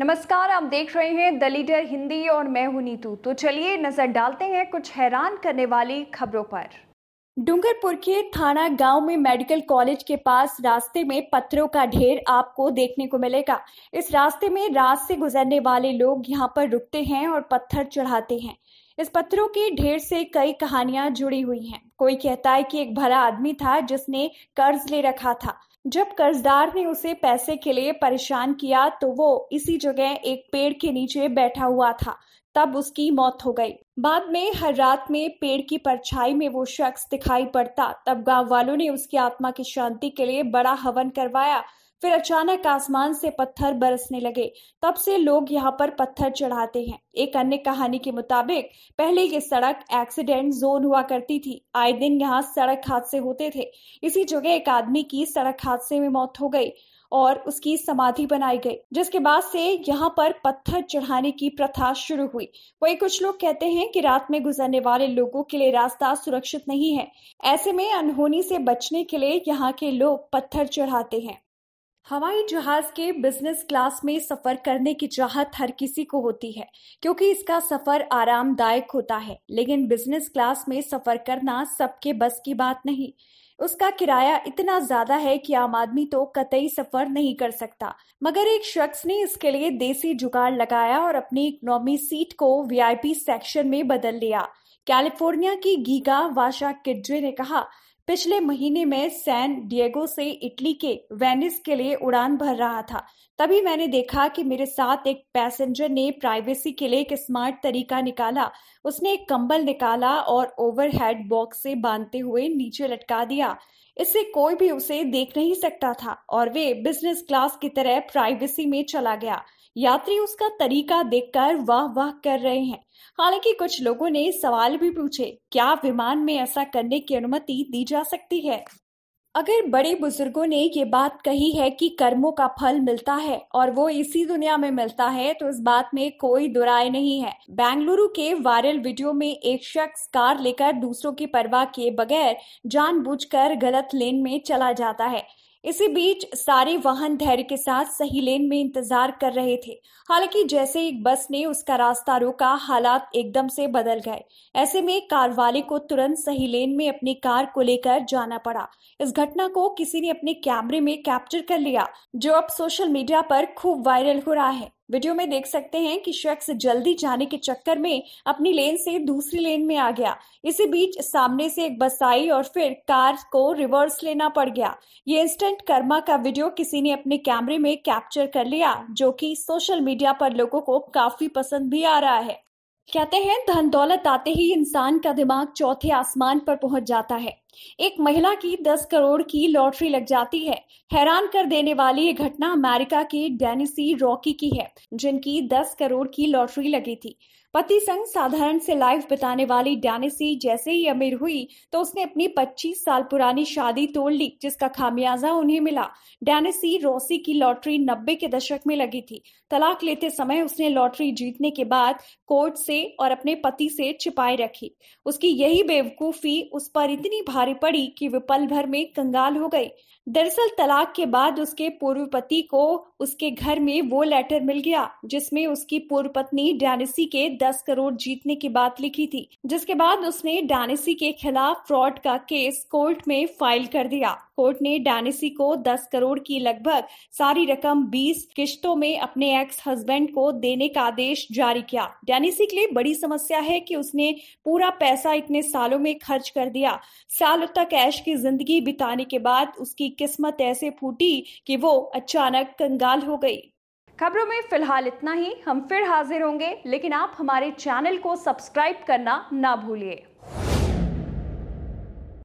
नमस्कार आप देख रहे हैं द लीडर हिंदी और मैं हूं नीतू तो चलिए नजर डालते हैं कुछ हैरान करने वाली खबरों पर डूंगरपुर के थाना गांव में मेडिकल कॉलेज के पास रास्ते में पत्थरों का ढेर आपको देखने को मिलेगा इस रास्ते में रात से गुजरने वाले लोग यहां पर रुकते हैं और पत्थर चढ़ाते हैं इस पत्थरों के ढेर से कई कहानियां जुड़ी हुई हैं कोई कहता है कि एक भरा आदमी था जिसने कर्ज ले रखा था जब कर्जदार ने उसे पैसे के लिए परेशान किया तो वो इसी जगह एक पेड़ के नीचे बैठा हुआ था तब उसकी मौत हो गई बाद में हर रात में पेड़ की परछाई में वो शख्स दिखाई पड़ता तब गांव वालों ने उसकी आत्मा की शांति के लिए बड़ा हवन करवाया फिर अचानक आसमान से पत्थर बरसने लगे तब से लोग यहाँ पर पत्थर चढ़ाते हैं एक अन्य कहानी के मुताबिक पहले ये सड़क एक्सीडेंट जोन हुआ करती थी आए दिन यहाँ सड़क हादसे होते थे इसी जगह एक आदमी की सड़क हादसे में मौत हो गई और उसकी समाधि बनाई गई जिसके बाद से यहाँ पर पत्थर चढ़ाने की प्रथा शुरू हुई वही कुछ लोग कहते हैं कि रात में गुजरने वाले लोगों के लिए रास्ता सुरक्षित नहीं है ऐसे में अनहोनी से बचने के लिए यहाँ के लोग पत्थर चढ़ाते हैं हवाई जहाज के बिजनेस क्लास में सफर करने की चाहत हर किसी को होती है क्योंकि इसका सफर आरामदायक होता है लेकिन बिजनेस क्लास में सफर करना सबके बस की बात नहीं उसका किराया इतना ज्यादा है कि आम आदमी तो कतई सफर नहीं कर सकता मगर एक शख्स ने इसके लिए देसी जुगाड़ लगाया और अपनी इकोनॉमी सीट को वीआईपी सेक्शन में बदल लिया कैलिफोर्निया की गीगा वाशा किड्रे ने कहा पिछले महीने में सैन डिएगो से इटली के वेनिस के लिए उड़ान भर रहा था तभी मैंने देखा कि मेरे साथ एक पैसेंजर ने प्राइवेसी के लिए एक स्मार्ट तरीका निकाला उसने एक कंबल निकाला और ओवरहेड बॉक्स से बांधते हुए नीचे लटका दिया इससे कोई भी उसे देख नहीं सकता था और वे बिजनेस क्लास की तरह प्राइवेसी में चला गया यात्री उसका तरीका देखकर वाह वाह कर रहे हैं हालांकि कुछ लोगों ने सवाल भी पूछे क्या विमान में ऐसा करने की अनुमति दी जा सकती है अगर बड़े बुजुर्गों ने ये बात कही है कि कर्मों का फल मिलता है और वो इसी दुनिया में मिलता है तो इस बात में कोई दुराय नहीं है बेंगलुरु के वायरल वीडियो में एक शख्स कार लेकर दूसरों की परवाह किए बगैर जानबूझकर गलत लेन में चला जाता है इसी बीच सारे वाहन धैर्य के साथ सही लेन में इंतजार कर रहे थे हालांकि जैसे एक बस ने उसका रास्ता रोका हालात एकदम से बदल गए ऐसे में कार वाले को तुरंत सही लेन में अपनी कार को लेकर जाना पड़ा इस घटना को किसी ने अपने कैमरे में कैप्चर कर लिया जो अब सोशल मीडिया पर खूब वायरल हो रहा है वीडियो में देख सकते हैं कि शख्स जल्दी जाने के चक्कर में अपनी लेन से दूसरी लेन में आ गया इसी बीच सामने से एक बस आई और फिर कार को रिवर्स लेना पड़ गया ये इंस्टेंट कर्मा का वीडियो किसी ने अपने कैमरे में कैप्चर कर लिया जो कि सोशल मीडिया पर लोगों को काफी पसंद भी आ रहा है कहते हैं धन दौलत आते ही इंसान का दिमाग चौथे आसमान पर पहुंच जाता है एक महिला की 10 करोड़ की लॉटरी लग जाती है हैरान कर देने वाली ये घटना अमेरिका के डेनिसी रॉकी की है जिनकी 10 करोड़ की लॉटरी लगी थी पति संग साधारण से लाइफ बिताने वाली डेनिसी जैसे ही अमीर हुई तो उसने अपनी 25 साल पुरानी शादी तोड़ ली जिसका खामियाजा उन्हें मिला डेनिसी रोसी की लॉटरी 90 के दशक में लगी थी तलाक लेते समय उसने लॉटरी जीतने के बाद कोर्ट से और अपने पति से छिपाए रखी उसकी यही बेवकूफी उस पर इतनी भारी भारी पड़ी कि वे पल भर में कंगाल हो गई दरअसल तलाक के बाद उसके पूर्व पति को उसके घर में वो लेटर मिल गया जिसमें उसकी पूर्व पत्नी डैनिसी के 10 करोड़ जीतने की बात लिखी थी जिसके बाद उसने डानिसी के खिलाफ फ्रॉड का केस कोर्ट में फाइल कर दिया कोर्ट ने डैनिसी को 10 करोड़ की लगभग सारी रकम 20 किश्तों में अपने एक्स हस्बैंड को देने का आदेश जारी किया डैनिसी के लिए बड़ी समस्या है कि उसने पूरा पैसा इतने सालों में खर्च कर दिया सालों तक ऐश की जिंदगी बिताने के बाद उसकी किस्मत ऐसे फूटी कि वो अचानक कंगाल हो गई खबरों में फिलहाल इतना ही हम फिर हाजिर होंगे लेकिन आप हमारे चैनल को सब्सक्राइब करना ना भूलिए